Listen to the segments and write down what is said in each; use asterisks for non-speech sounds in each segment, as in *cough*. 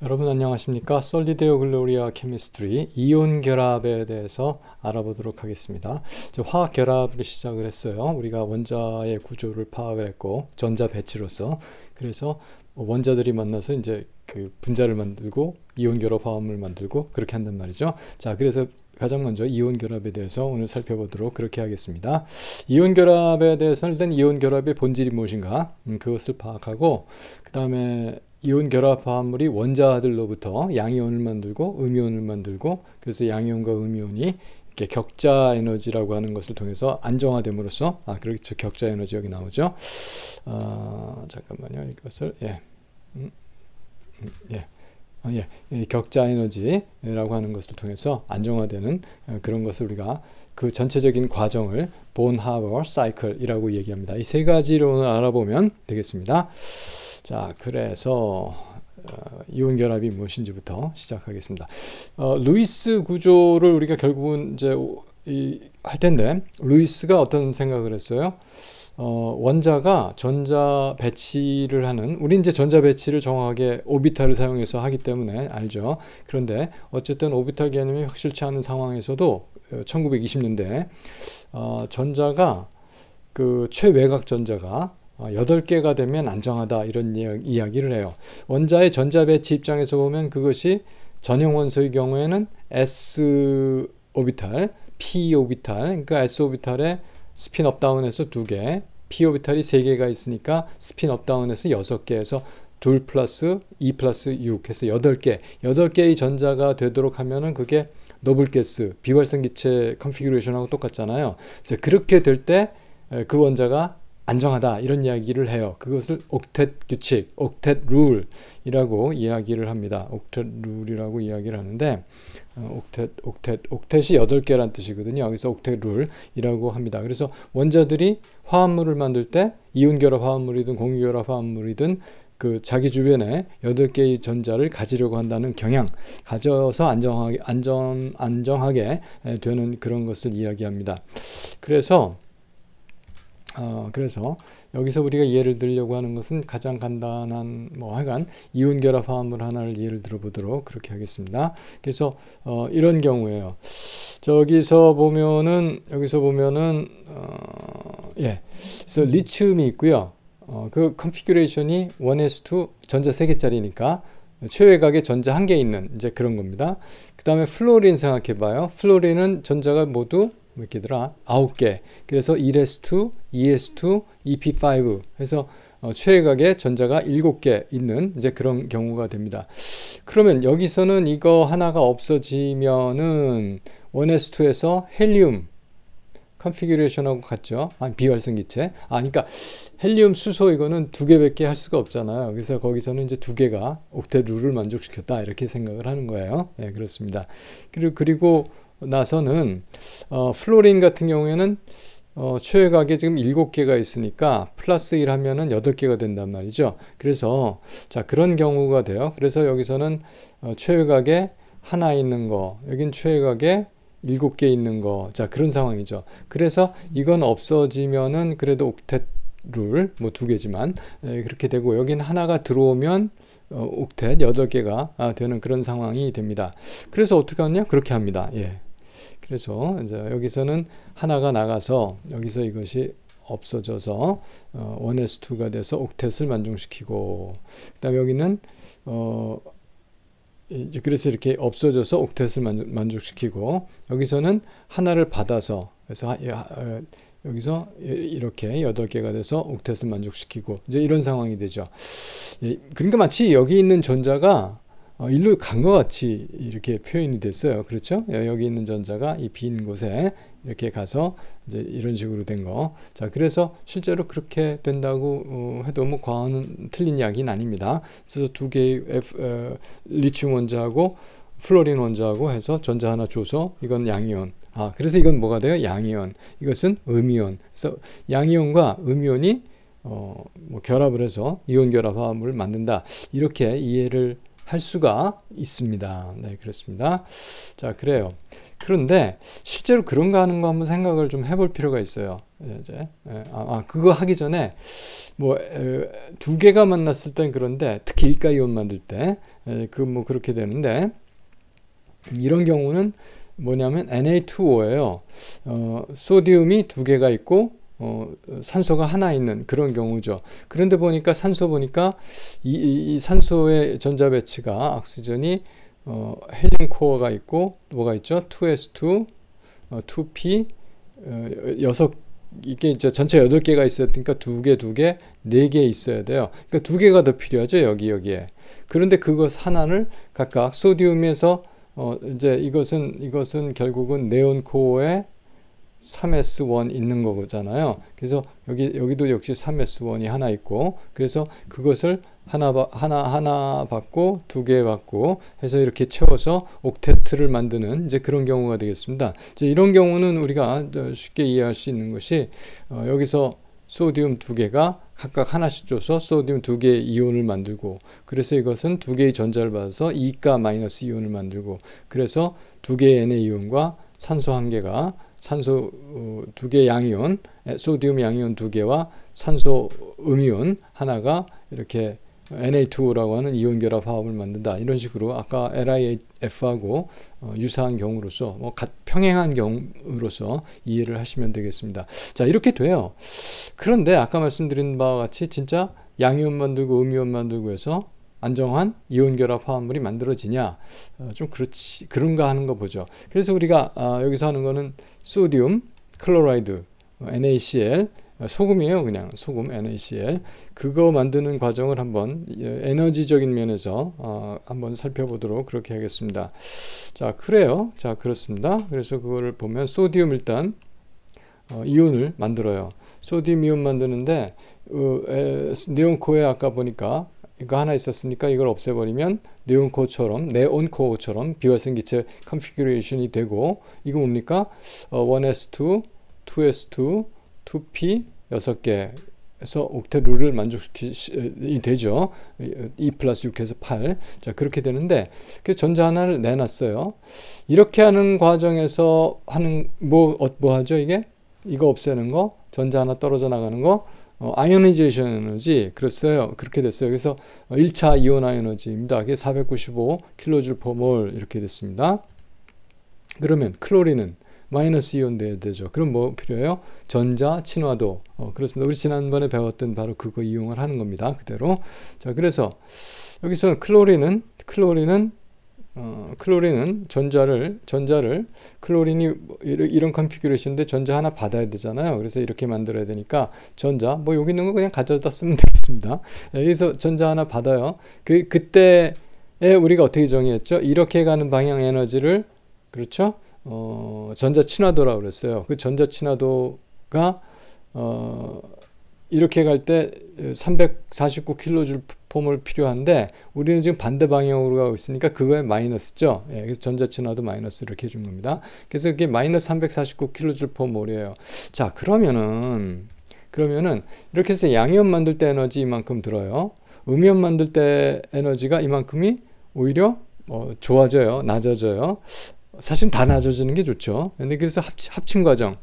여러분 안녕하십니까 솔리데오 글로리아 케미스트리 이온 결합에 대해서 알아보도록 하겠습니다 화학 결합을 시작을 했어요 우리가 원자의 구조를 파악을 했고 전자 배치로서 그래서 뭐 원자들이 만나서 이제 그 분자를 만들고 이온 결합 화합을 만들고 그렇게 한단 말이죠 자 그래서 가장 먼저 이온 결합에 대해서 오늘 살펴보도록 그렇게 하겠습니다. 이온 결합에 대해서는 일단 이온 결합의 본질이 무엇인가 음, 그것을 파악하고 그 다음에 이온 결합화합물이 원자들로부터 양이온을 만들고 음이온을 만들고 그래서 양이온과 음이온이 이렇게 격자 에너지라고 하는 것을 통해서 안정화됨으로써 아 그렇죠 격자 에너지 여기 나오죠 아 잠깐만요 이것을 예 음, 음, 예. 어, 예, 격자 에너지라고 하는 것을 통해서 안정화되는 어, 그런 것을 우리가 그 전체적인 과정을 본하버 사이클이라고 얘기합니다. 이 세 가지로 알아보면 되겠습니다. 자, 그래서 어, 이온 결합이 무엇인지부터 시작하겠습니다. 어, 루이스 구조를 우리가 결국은 이제 할 텐데 루이스가 어떤 생각을 했어요? 어, 원자가 전자 배치를 하는 우리 이제 전자 배치를 정확하게 오비탈을 사용해서 하기 때문에 알죠. 그런데 어쨌든 오비탈 개념이 확실치 않은 상황에서도 1920년대 어, 어, 전자가 그 최외곽 전자가 8개가 어, 되면 안정하다 이런 이야기를 해요. 원자의 전자 배치 입장에서 보면 그것이 전형 원소의 경우에는 s 오비탈, p 오비탈, 그러니까 s 오비탈의 스핀 업다운에서 2개, p 오비탈이 3개가 있으니까 스핀 업다운에서 6개에서 2 플러스 2 플러스 6 해서 8개, 8개의 전자가 되도록 하면은 그게 노블 게스 비활성 기체 컨피규레이션하고 똑같잖아요. 이제 그렇게 될 때 그 원자가 안정하다 이런 이야기를 해요. 그것을 옥텟 규칙, 옥텟 룰이라고 이야기를 합니다. 옥텟 룰이라고 이야기를 하는데 어, 옥텟, 옥텟, 옥텟이 8개란 뜻이거든요. 여기서 옥텟 룰이라고 합니다. 그래서 원자들이 화합물을 만들 때 이온결합 화합물이든 공유결합 화합물이든 그 자기 주변에 8개의 전자를 가지려고 한다는 경향, 가져서 안정하게, 안전, 안정하게 되는 그런 것을 이야기합니다. 그래서 어, 그래서 여기서 우리가 예를 들려고 하는 것은 가장 간단한 뭐 하여간 이온결합 화합물 하나를 예를 들어보도록 그렇게 하겠습니다. 그래서 어, 이런 경우에요. 저기서 보면은 여기서 보면은 어, 예, 그래서 리튬이 있고요. 어, 그 컨피규레이션이 1s2 전자 3개짜리니까 최외곽에 전자 한 개 있는 이제 그런 겁니다. 그 다음에 플로린 생각해봐요. 플로린은 전자가 모두 몇 개더라? 9개. 그래서 1s2, 2s2, EP5 해서 어, 최외각의 전자가 7개 있는 이제 그런 경우가 됩니다. 그러면 여기서는 이거 하나가 없어지면은 1s2에서 헬륨움 컨피규레이션하고 같죠. 아, 비활성 기체. 아, 그러니까 헬륨 수소 이거는 두 개밖에 할 수가 없잖아요. 그래서 거기서는 이제 두 개가 옥텟 룰을 만족시켰다 이렇게 생각을 하는 거예요. 예, 네, 그렇습니다. 그리고 그리고 나서는 어, 플로린 같은 경우에는 어, 최외각이 지금 7개가 있으니까 플러스 1 하면은 8개가 된단 말이죠. 그래서 자 그런 경우가 돼요. 그래서 여기서는 어, 최외각에 하나 있는 거, 여긴 최외각에 일개 있는 거. 자, 그런 상황이죠. 그래서 이건 없어지면은 그래도 옥텟 룰, 뭐 두 개지만, 에, 그렇게 되고, 여긴 하나가 들어오면 어, 옥텟 8 개가 아, 되는 그런 상황이 됩니다. 그래서 어떻게 하냐? 느 그렇게 합니다. 예. 그래서 이제 여기서는 하나가 나가서 여기서 이것이 없어져서 어, 1s2가 돼서 옥텟을 만족시키고 그 다음에 여기는 어, 이제 그래서 이렇게 없어져서 옥텟을 만족, 시키고 여기서는 하나를 받아서 그래서 어, 여기서 이렇게 여덟 개가 돼서 옥텟을 만족시키고 이제 이런 상황이 되죠. 예, 그러니까 마치 여기 있는 전자가 어, 일로 간 것 같이 이렇게 표현이 됐어요. 그렇죠? 예, 여기 있는 전자가 이 빈 곳에 이렇게 가서 이제 이런 식으로 된 거. 자, 그래서 실제로 그렇게 된다고 어, 해도 뭐 과언은 틀린 이야기는 아닙니다. 그래서 두 개의 F, 어, 리튬 원자하고 플로린 원자하고 해서 전자 하나 줘서 이건 양이온. 아, 그래서 이건 뭐가 돼요? 양이온. 이것은 음이온. 그래서 양이온과 음이온이 어, 뭐 결합을 해서 이온 결합 화합을 만든다. 이렇게 이해를 할 수가 있습니다. 네, 그렇습니다. 자, 그래요. 그런데 실제로 그런가 하는 거 한번 생각을 좀 해볼 필요가 있어요. 예, 이제 예, 아, 아, 그거 하기 전에 뭐 두 개가 만났을 땐 그런데 특히 일가 이온 만들 때 그뭐 예, 그렇게 되는데 이런 경우는 뭐냐면 Na2O예요. 어, 소디움이 두 개가 있고 어, 산소가 하나 있는 그런 경우죠. 그런데 보니까 산소 보니까 이, 이, 이 산소의 전자 배치가 악스전이 어, 헬륨 코어가 있고 뭐가 있죠? 2s2, 어, 2p 어, 이게 이제 전체 8개가 있었으니까 2개, 2개, 4개 있어야 돼요. 그러니까 2개가 더 필요하죠. 여기 여기에. 그런데 그것 하나를 각각 소디에서 어, 이제 이것은 이것은 결국은 네온 코어의 3s1 있는 거잖아요. 그래서 여기 여기도 역시 3s1이 하나 있고 그래서 그것을 하나 하나 하나 받고 두 개 받고 해서 이렇게 채워서 옥테트를 만드는 이제 그런 경우가 되겠습니다. 이제 이런 경우는 우리가 쉽게 이해할 수 있는 것이 어, 여기서 소디움 두 개가 각각 하나씩 줘서 소디움 두 개의 이온을 만들고 그래서 이것은 두 개의 전자를 받아서 2가 마이너스 이온을 만들고 그래서 두 개의 Na 이온과 산소 한 개가 산소 어, 두개 양이온, 소디움 양이온 두 개와 산소 음이온 하나가 이렇게 Na2라고 하는 이온 결합 화합을 만든다. 이런 식으로 아까 LIF하고 어, 유사한 경우로서 뭐 평행한 경우로서 이해를 하시면 되겠습니다. 자, 이렇게 돼요. 그런데 아까 말씀드린 바와 같이 진짜 양이온 만들고 음이온 만들고 해서 안정한 이온결합 화합물이 만들어지냐 어, 좀 그렇지 그런가 하는 거 보죠 그래서 우리가 어, 여기서 하는 거는 소디 클로라이드 어, NaCl 어, 소금이에요 그냥 소금 NaCl 그거 만드는 과정을 한번 예, 에너지적인 면에서 어, 한번 살펴보도록 그렇게 하겠습니다 자 그래요 자 그렇습니다 그래서 그거를 보면 소디 일단 어, 이온을 만들어요 소디 이온 만드는데 어, 네온코에 아까 보니까 이거 그러니까 하나 있었으니까 이걸 없애버리면 네온코어처럼 네온코어처럼 비활성 기체 컨피규레이션이 되고 이거 뭡니까? 어, 1s2, 2s2, 2p 6개 해서 옥텟 룰을 만족시키 되죠. 2 플러스 6에서 8. 자 그렇게 되는데 그 전자 하나를 내놨어요. 이렇게 하는 과정에서 하는 뭐뭐 어, 뭐 하죠 이게? 이거 없애는 거, 전자 하나 떨어져 나가는 거, 어, 아이오니제이션 에너지 그랬어요. 그렇게 됐어요. 그래서 1차 이온 아이오너지입니다. 이게 495 킬로줄 퍼몰 이렇게 됐습니다. 그러면 클로리는 마이너스 이온 되죠. 그럼 뭐 필요해요? 전자 친화도. 어, 그렇습니다. 우리 지난번에 배웠던 바로 그거 이용을 하는 겁니다. 그대로. 자, 그래서 여기서 클로리는클로리는 어, 클로린은 전자를 전자를 클로린이 이런 컨피규레이션인데 전자 하나 받아야 되잖아요. 그래서 이렇게 만들어야 되니까 전자 뭐 여기 있는 거 그냥 가져다 쓰면 *laughs* 되겠습니다. 예, 여기서 전자 하나 받아요. 그 그때에 우리가 어떻게 정의했죠? 이렇게 가는 방향 에너지를 그렇죠? 어, 전자 친화도라고 그랬어요. 그 전자 친화도가 어, 이렇게 갈 때3 4 9킬로 j 폼을 필요한데 우리는 지금 반대 방향으로 가고 있으니까 그거에 마이너스죠. 예, 그래서 전자친화도 마이너스 이렇게 해준 겁니다. 그래서 이게 마이너스 3 4 9킬로 j 폼몰이에요. 자 그러면은 그러면은 이렇게 해서 양이온 만들 때 에너지 이만큼 들어요. 음이온 만들 때 에너지가 이만큼이 오히려 어, 좋아져요. 낮아져요. 사실 다 낮아지는 게 좋죠. 근데 그래서 합, 합친 과정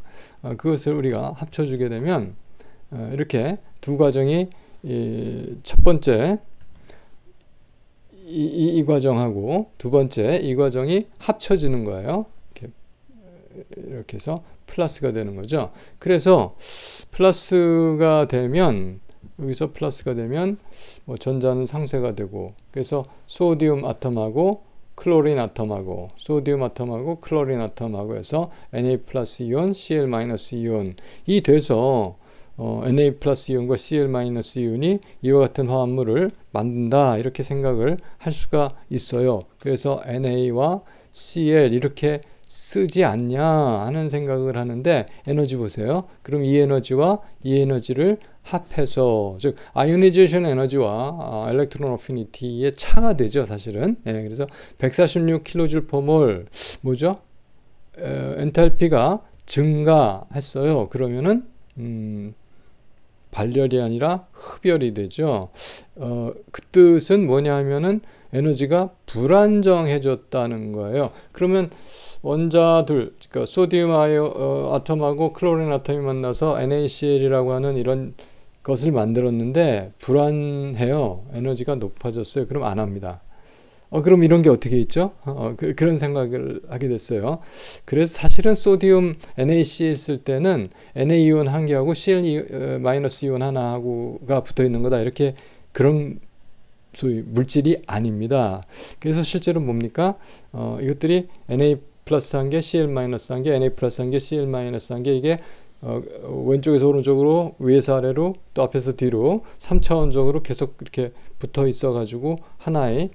어, 그것을 우리가 합쳐주게 되면 어, 이렇게 두 과정이 첫 번째 이, 이, 이, 과정하고 두 번째 이 과정이 합쳐지는 거예요. 이렇게, 이렇게 해서 플러스가 되는 거죠. 그래서 플러스가 되면 여기서 플러스가 되면 뭐 전자는 상쇄가 되고 그래서 소디 아톰하고 클로린 아톰하고 소디 아톰하고 클로린 아톰하고 해서 Na 플러스 이온, Cl 마이너스 이온이 돼서 어, Na 플러 이온과 Cl 마이너 이온이 이와 같은 화합물을 만든다 이렇게 생각을 할 수가 있어요. 그래서 Na와 Cl 이렇게 쓰지 않냐 하는 생각을 하는데 에너지 보세요. 그럼 이 에너지와 이 에너지를 합해서 즉 아이오니제이션 에너지와 엘렉트론 아, 어피니티의 차가 되죠 사실은. 예, 그래서 146kJmol 뭐죠? 에, 엔탈피가 증가했어요. 그러면은 음, 발열이 아니라 흡열이 되죠. 어, 그 뜻은 뭐냐 면은 에너지가 불안정해졌다는 거예요. 그러면 원자들, 그러니까 소디 아이오, 어, 아톰하고 클로린 아톰이 만나서 NaCl이라고 하는 이런 것을 만들었는데 불안해요. 에너지가 높아졌어요. 그럼 안 합니다. 어, 그럼 이런 게 어떻게 있죠? 어, 어 그, 런 생각을 하게 됐어요. 그래서 사실은 소디움 NaCl 쓸 때는 Na 이온 한 개하고 Cl 어, 마이너스 이온 하나하고가 붙어 있는 거다. 이렇게 그런 소위 물질이 아닙니다. 그래서 실제로 뭡니까? 어, 이것들이 Na 플러스 한 개, Cl 마이너스 한 개, Na 플러스 한 개, Cl 마이너스 한 개, 이게 어, 왼쪽에서 오른쪽으로 위에서 아래로 또 앞에서 뒤로 3차원적으로 계속 이렇게 붙어 있어 가지고 하나의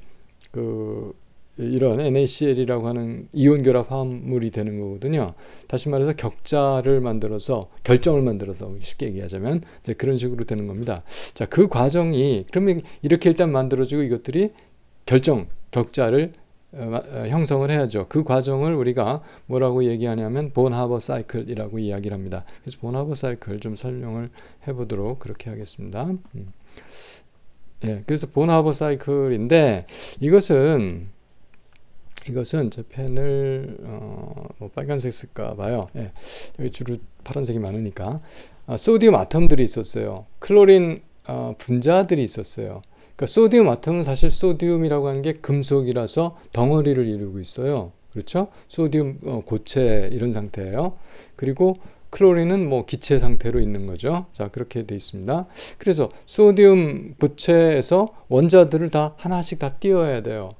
그 이런 NaCl이라고 하는 이온 결합 화합물이 되는 거거든요. 다시 말해서 격자를 만들어서 결정을 만들어서 쉽게 얘기하자면 이제 그런 식으로 되는 겁니다. 자, 그 과정이 그러면 이렇게 일단 만들어지고 이것들이 결정 격자를 어, 어, 형성을 해야죠. 그 과정을 우리가 뭐라고 얘기하냐면 본하버 사이클이라고 이야기를 합니다. 그래서 본하버 사이클 좀 설명을 해보도록 그렇게 하겠습니다. 음. 예, 그래서 본하버 사이클인데 이것은 이것은 제 펜을 어, 뭐 빨간색 쓸까 봐요. 예, 여기 주로 파란색이 많으니까 아, 소디움 아톰들이 있었어요. 클로린 어, 분자들이 있었어요. 그러니까 소디움 아톰은 사실 소디움이라고 하는 게 금속이라서 덩어리를 이루고 있어요. 그렇죠? 소디움 어, 고체 이런 상태예요. 그리고 클로린은 뭐 기체 상태로 있는 거죠. 자, 그렇게 돼 있습니다. 그래서 소디 부채에서 원자들을 다 하나씩 다 띄워야 돼요.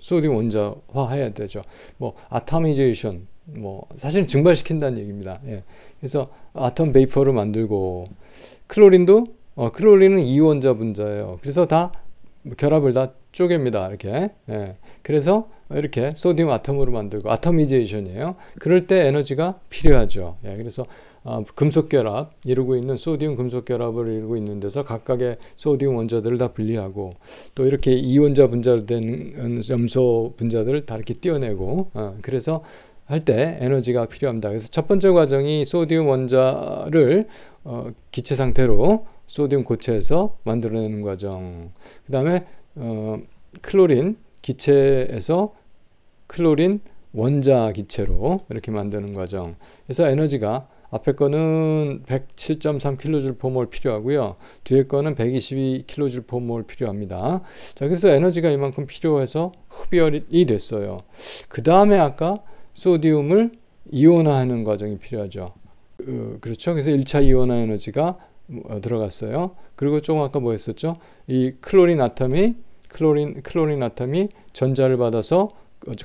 소디 원자화 해야 되죠. 뭐 아토미제이션 뭐 사실 증발시킨다는 얘기입니다. 예. 그래서 아톰 베이퍼를 만들고 클로린도 어, 클로린은 이원자 분자예요. 그래서 다 결합을 다 쪼갭니다. 이렇게. 예. 그래서 이렇게 소디움 아톰으로 만들고 아톰미제이션이에요 그럴 때 에너지가 필요하죠. 예, 그래서 어, 금속 결합 이루고 있는 소디움 금속 결합을 이루고 있는 데서 각각의 소디움 원자들을 다 분리하고 또 이렇게 이원자 분자된 음, 염소 분자들을 다 이렇게 띄어내고 어, 그래서 할 때 에너지가 필요합니다. 그래서 첫 번째 과정이 소디움 원자를 어, 기체 상태로 소디움 고체에서 만들어내는 과정. 그 다음에 어, 클로린 기체에서 클로린 원자 기체로 이렇게 만드는 과정. 그래서 에너지가 앞에 거는 107.3kJmol 필요하고요. 뒤에 거는 122kJmol 필요합니다. 자, 그래서 에너지가 이만큼 필요해서 흡열이 됐어요. 그 다음에 아까 소디움을 이온화하는 과정이 필요하죠. 어, 그렇죠. 그래서 1차 이온화 에너지가 뭐, 어, 들어갔어요. 그리고 조금 아까 뭐 했었죠? 이 클로린 아톰이 클로린 클로린 아톰이 전자를 받아서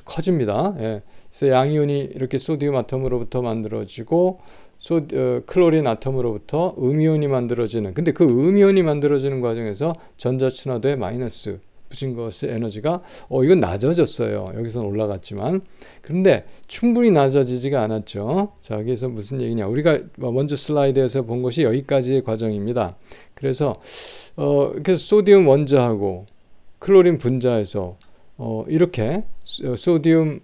커집니다. 예. 그래서 양이온이 이렇게 소디 아톰으로부터 만들어지고 소, 어, 클로린 아톰으로부터 음이온이 만들어지는 근데 그 음이온이 만들어지는 과정에서 전자친화도의 마이너스 붙인 것의 에너지가 어 이건 낮아졌어요. 여기서는 올라갔지만 그런데 충분히 낮아지지가 않았죠. 자여기서 무슨 얘기냐 우리가 먼저 슬라이드에서 본 것이 여기까지의 과정입니다. 그래서 어 그래서 소디 원자하고 클로린 분자에서 어, 이렇게 소디움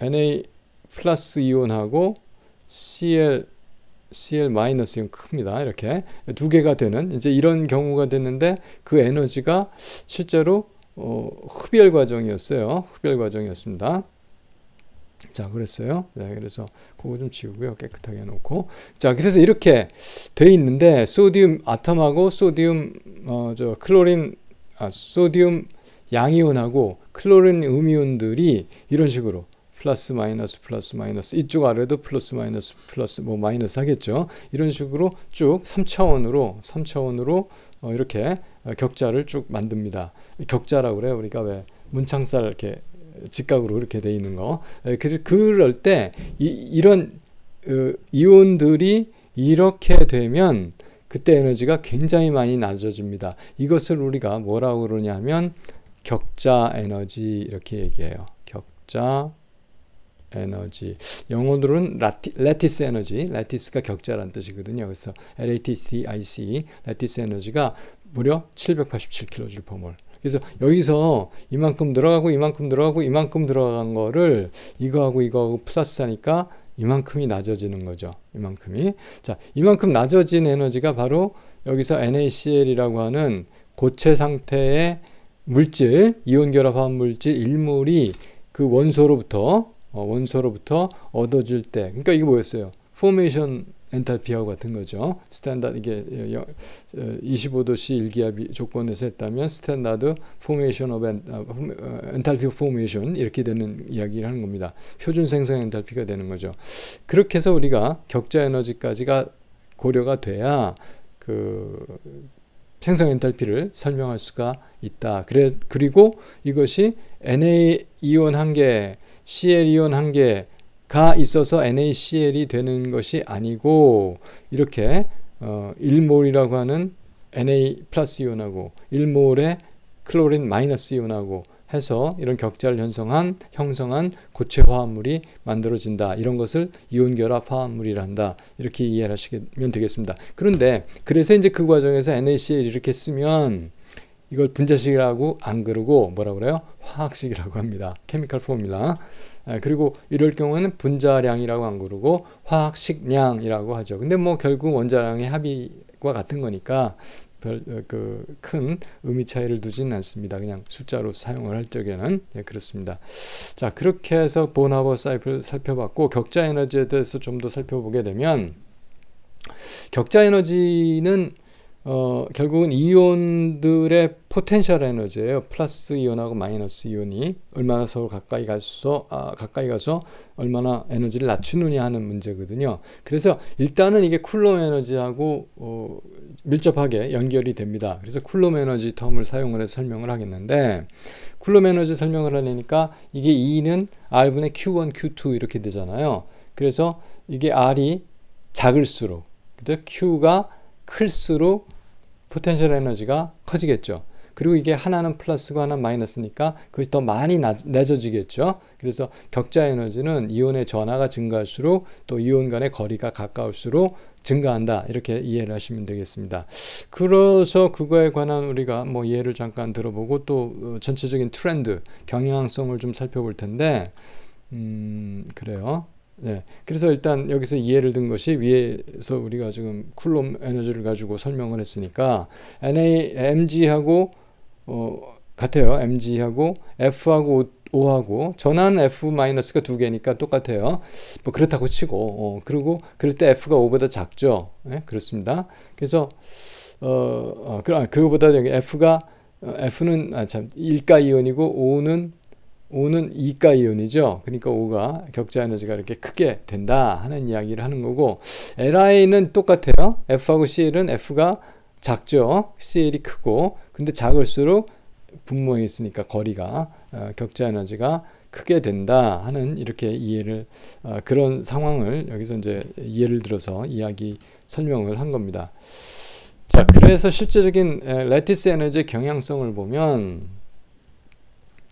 Na 플러스 이온하고 Cl Cl 마이너스 이온 큽니다. 이렇게 두 개가 되는 이제 이런 경우가 됐는데 그 에너지가 실제로 어, 흡열 과정이었어요. 흡열 과정이었습니다. 자, 그랬어요. 네, 그래서 그거 좀 지우고요. 깨끗하게 해놓고. 자, 그래서 이렇게 돼 있는데 소디움 아톰하고 소디움 어, 저 클로린 아, 소디움 양이온하고 클로린 음이온들이 이런 식으로 플러스 마이너스 플러스 마이너스 이쪽 아래도 플러스 마이너스 플러스 뭐 마이너스 하겠죠. 이런 식으로 쭉 3차원으로 3차원으로 어, 이렇게 어, 격자를 쭉 만듭니다. 격자라고 그래요. 우리가 그러니까 왜 문창살 이렇게 직각으로 이렇게 돼 있는 거. 그 그럴 때 이, 이런 으, 어, 이온들이 이렇게 되면 그때 에너지가 굉장히 많이 낮아집니다. 이것을 우리가 뭐라고 그러냐면 격자 에너지 이렇게 얘기해요. 격자 에너지. 영어로는 라티, 레티스 에너지, 레티스가 격자라 뜻이거든요. 그래서 LATTIC, 레티스 에너지가 무려 787kJ 퍼몰. 그래서 여기서 이만큼 들어가고 이만큼 들어가고 이만큼 들어간 거를 이거하고 이거하고 플러스 하니까 이만큼이 낮아지는 거죠. 이만큼이. 자, 이만큼 낮아진 에너지가 바로 여기서 NaCl이라고 하는 고체 상태의 물질, 이온 결합한 물질 일몰이 그 원소로부터 어, 원소로부터 얻어질 때. 그러니까 이게 뭐였어요? 포메이션 엔탈피하고 같은 거죠. 스탠다드 이게 25도씨 예, 어, 일기압 조건에서 했다면 스탠다드 포메이션 오브 엔탈피 아, 어, 포메이션 이렇게 되는 이야기를 하는 겁니다. 표준 생성 엔탈피가 되는 거죠. 그렇게 해서 우리가 격자 에너지까지가 고려가 돼야 그 생성 엔탈피를 설명할 수가 있다. 그래, 그리고 이것이 Na 이온 한 개, Cl 이온 한 개, 가 있어서 NaCl이 되는 것이 아니고 이렇게 어, 1몰이라고 하는 Na 플러스 이온하고 1몰의 클로린 마이너스 이온하고 해서 이런 격자를 형성한 형성한 고체 화합물이 만들어진다. 이런 것을 이온 결합 화합물이란다. 이렇게 이해 하시면 되겠습니다. 그런데 그래서 이제 그 과정에서 NaCl 이렇게 쓰면 이걸 분자식이라고 안 그러고 뭐라 그래요? 화학식이라고 합니다. 케미컬 포뮬라. 예, 그리고 이럴 경우에는 분자량이라고 안 그러고 화학식량이라고 하죠. 근데 뭐 결국 원자량의 합의와 같은 거니까 별 그큰 어, 의미 차이를 두지는 않습니다. 그냥 숫자로 사용을 할 적에는 예, 그렇습니다. 자 그렇게 해서 본하버 사이클 살펴봤고 격자 에너지에 대해서 좀 더 살펴보게 되면 격자 에너지는 어, 결국은 이온들의 포텐셜 에너지예요. 플러스 이온하고 마이너스 이온이 얼마나 서로 가까이 가서 아, 가까이 가서 얼마나 에너지를 낮추느냐 하는 문제거든요. 그래서 일단은 이게 쿨롬 에너지하고 어, 밀접하게 연결이 됩니다. 그래서 쿨롬 에너지 텀을 사용을 해서 설명을 하겠는데 쿨롬 에너지 설명을 하려니까 이게 E는 R분의 Q1, Q2 이렇게 되잖아요. 그래서 이게 R이 작을수록 그죠? Q가 클수록 포텐셜 에너지가 커지겠죠. 그리고 이게 하나는 플러스고 하나는 마이너스니까 그것이 더 많이 낮아지겠죠. 그래서 격자 에너지는 이온의 전하가 증가할수록 또 이온 간의 거리가 가까울수록 증가한다. 이렇게 이해를 하시면 되겠습니다. 그래서 그거에 관한 우리가 뭐 예를 잠깐 들어보고 또 어, 전체적인 트렌드, 경향성을 좀 살펴볼 텐데, 음, 그래요. 네. 그래서 일단 여기서 이해를 든 것이 위에서 우리가 지금 쿨롬 에너지를 가지고 설명을 했으니까 NA, MG하고 어, 같아요. MG하고 F하고 O하고 전환 f 마이너스 가두 개니까 똑같아요. 뭐 그렇다고 치고 어, 그리고 그럴 때 F가 O보다 작죠. 네? 그렇습니다. 그래서 어, 그, 아, 그거보다 여기 F가 어, F는 아, 참 1가 이온이고 O는 5는 이가 이온이죠. 그러니까 O가 격자 에너지가 이렇게 크게 된다 하는 이야기를 하는 거고 LI는 똑같아요. F하고 CL은 F가 작죠. CL이 크고 근데 작을수록 분모에 있으니까 거리가 어, 격자 에너지가 크게 된다 하는 이렇게 이해를 어, 그런 상황을 여기서 이제 예를 들어서 이야기 설명을 한 겁니다. 자 그래서 실제적인 레티스 에너지의 경향성을 보면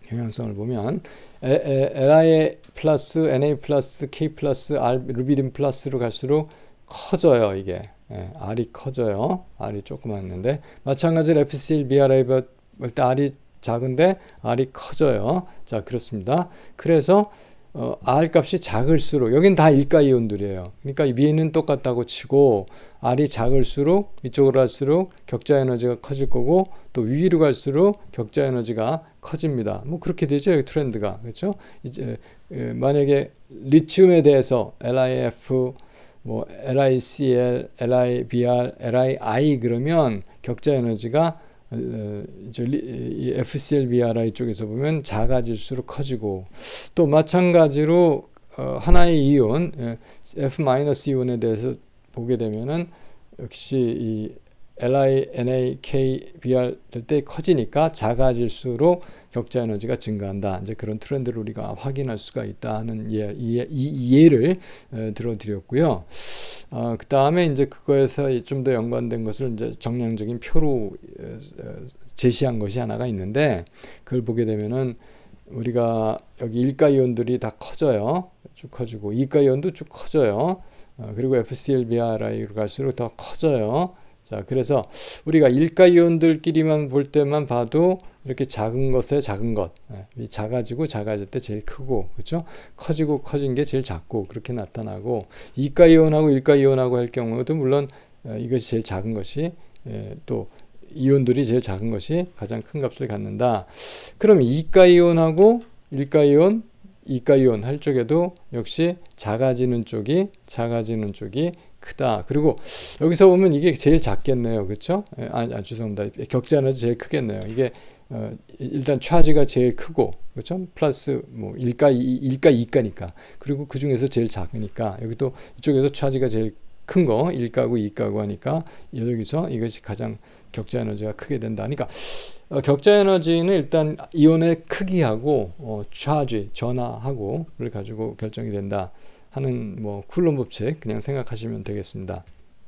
경향성을 보면 LI 플러스, NA 플러스, K 플러스, R, 루비딘 플러스로 갈수록 커져요. 이게 예, R이 커져요. R이 조그맣는데 마찬가지로 FCL, BRA 볼때 R이 작은데 R이 커져요. 자 그렇습니다. 그래서 어, R 값이 작을수록 여긴 다1가 이온들이에요. 그러니까 위에는 똑같다고 치고 R이 작을수록 위쪽으로 갈수록 격자 에너지가 커질 거고 또 위로 갈수록 격자 에너지가 커집니다. 뭐 그렇게 되죠. 여기 트렌드가 그렇죠. 이제 만약에 리튬에 대해서 LIF 뭐 LICL, LIBR, LII 그러면 격자 에너지가 어, 이 FCLBRI 쪽에서 보면 작아질수록 커지고 또 마찬가지로 어, 하나의 이온 예, F-이온에 대해서 보게 되면은 역시 이 LINAKBR 될 때 커지니까 작아질수록 격자 에너지가 증가한다. 이제 그런 트렌드를 우리가 확인할 수가 있다 하는 예, 이, 이 예를 들어드렸고요. 어, 아, 그 다음에 이제 그거에서 좀 더 연관된 것을 이제 정량적인 표로 제시한 것이 하나가 있는데 그걸 보게 되면은 우리가 여기 일가 이온들이 다 커져요. 쭉 커지고 이가 이온도 쭉 커져요. 어, 그리고 FCLBRI로 갈수록 더 커져요. 자, 그래서 우리가 일가이온들끼리만 볼 때만 봐도 이렇게 작은 것에 작은 것, 예, 작아지고 작아질 때 제일 크고, 그렇죠? 커지고 커진 게 제일 작고 그렇게 나타나고 이가이온하고 일가이온하고 할 경우도 물론 어, 이것이 제일 작은 것이 예, 또 이온들이 제일 작은 것이 가장 큰 값을 갖는다. 그럼 이가이온하고 일가이온, 이가이온 할 쪽에도 역시 작아지는 쪽이 작아지는 쪽이 크다. 그리고 여기서 보면 이게 제일 작겠네요. 그렇죠? 아, 아 죄송합니다. 격자는 제일 크겠네요. 이게 어, 일단 차지가 제일 크고 그렇죠? 플러스 뭐 1가 2, 1가 2가니까. 그리고 그 중에서 제일 작으니까 여기도 이쪽에서 차지가 제일 큰 거 1가고 2가고 하니까 여기서 이것이 가장 격자 에너지가 크게 된다. 그러니까 어, 격자 에너지는 일단 이온의 크기하고 어, 차지 전하하고를 가지고 결정이 된다. 하는 뭐 쿨론 법칙 그냥 생각하시면 되겠습니다.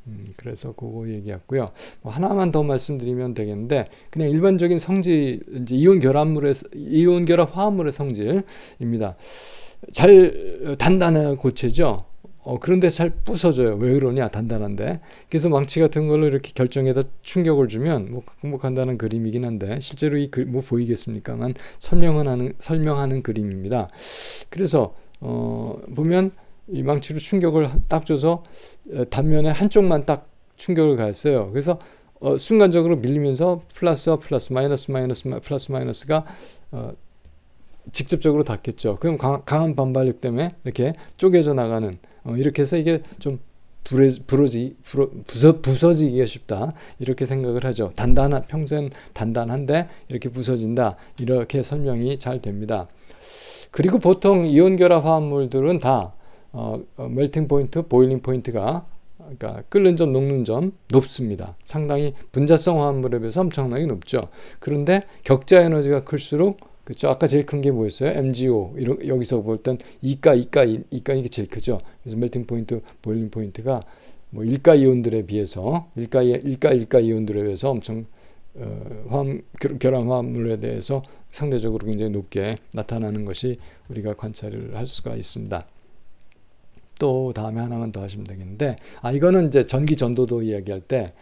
음, 그래서 그거 얘기했고요. 뭐 하나만 더 말씀드리면 되겠는데 그냥 일반적인 성질 이제 이온 결합물의 이온 결합 화합물의 성질입니다. 잘 단단한 고체죠. 어, 그런데 잘 부서져요. 왜 그러냐? 단단한데. 그래서 망치 같은 걸로 이렇게 결정에다 충격을 주면 뭐 극복한다는 그림이긴 한데 실제로 이그뭐 보이겠습니까만 설명은 하는 설명하는 그림입니다. 그래서 어, 보면 이 망치로 충격을 딱 줘서 단면에 한쪽만 딱 충격을 가했어요. 그래서 어, 순간적으로 밀리면서 플러스와 플러스 마이너스 마이너스 마, 플러스 마이너스가 어, 직접적으로 닿겠죠. 그럼 강, 한 반발력 때문에 이렇게 쪼개져 나가는 어, 이렇게 해서 이게 좀 부러지, 부러 부서, 부서지기가 쉽다 이렇게 생각을 하죠. 단단한 평소엔 단단한데 이렇게 부서진다 이렇게 설명이 잘 됩니다. 그리고 보통 이온 결합 화합물들은 다 어, 어, 멜팅 포인트, 보일링 포인트가 그러니까 끓는 점, 녹는 점 높습니다. 상당히 분자성 화합물에 비해서 엄청나게 높죠. 그런데 격자 에너지가 클수록 그죠 아까 제일 큰 게 뭐였어요? MgO. 이런, 여기서 볼 땐 이가 이가 이가 이게 제일 크죠. 그래서 멜팅 포인트, 보일링 포인트가 뭐 일가 이온들에 비해서 일가 일가 일가 이온들에 비해서 엄청 어, 화합, 결함 화합물에 대해서 상대적으로 굉장히 높게 나타나는 것이 우리가 관찰을 할 수가 있습니다. 또 다음에 하나만 더 하시면 되겠는데 아 이거는 이제 전기 전도도 이야기할 때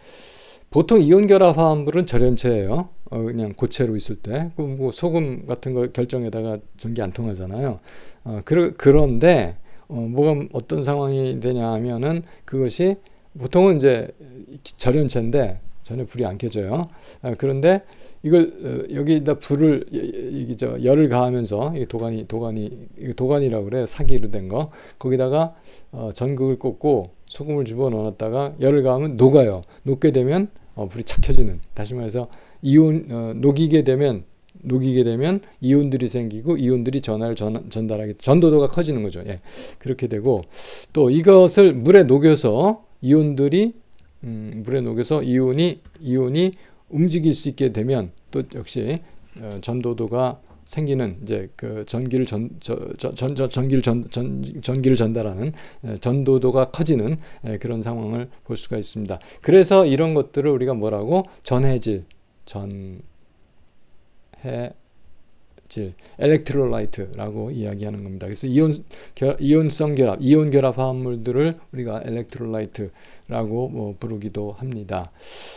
보통 이온 결합 화합물은 절연체예요. 어, 그냥 고체로 있을 때, 뭐 소금 같은 거 결정에다가 전기 안 통하잖아요. 어, 그러, 그런데 어, 뭐가 어떤 상황이 되냐 하면은 그것이 보통은 이제 절연체인데 전혀 불이 안 켜져요. 아, 그런데 이걸 어, 여기다 불을 이저 열을 가하면서 이 도가니 도가이 도가니라고 그래 사기로 된거 거기다가 어, 전극을 꽂고 소금을 집어 넣었다가 열을 가하면 녹아요. 녹게 되면 어, 불이 착 켜지는 다시 말해서 이온 녹이게 되면 녹이게 되면 이온들이 생기고 이온들이 전하를 전, 전달하게 전도도가 커지는 거죠. 예. 그렇게 되고 또 이것을 물에 녹여서 이온들이 음, 물에 녹여서 이온이 이온이 움직일 수 있게 되면 또 역시 어, 전도도가 생기는 이제 그 전기를 전, 저, 전, 전기를 전, 전, 전기를 전달하는 에, 예, 전도도가 커지는 에, 예, 그런 상황을 볼 수가 있습니다. 그래서 이런 것들을 우리가 뭐라고 전해질 전해 질 엘렉트롤라이트라고 이야기하는 겁니다. 그래서 이온 결, 이온성 결합, 이온 결합 화합물들을 우리가 엘렉트롤라이트라고 뭐 부르기도 합니다.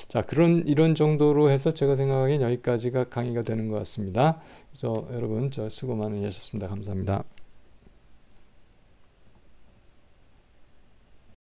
자, 그런 이런 정도로 해서 제가 생각하기엔 여기까지가 강의가 되는 것 같습니다. 그래서 여러분 저 수고 많으셨습니다. 감사합니다.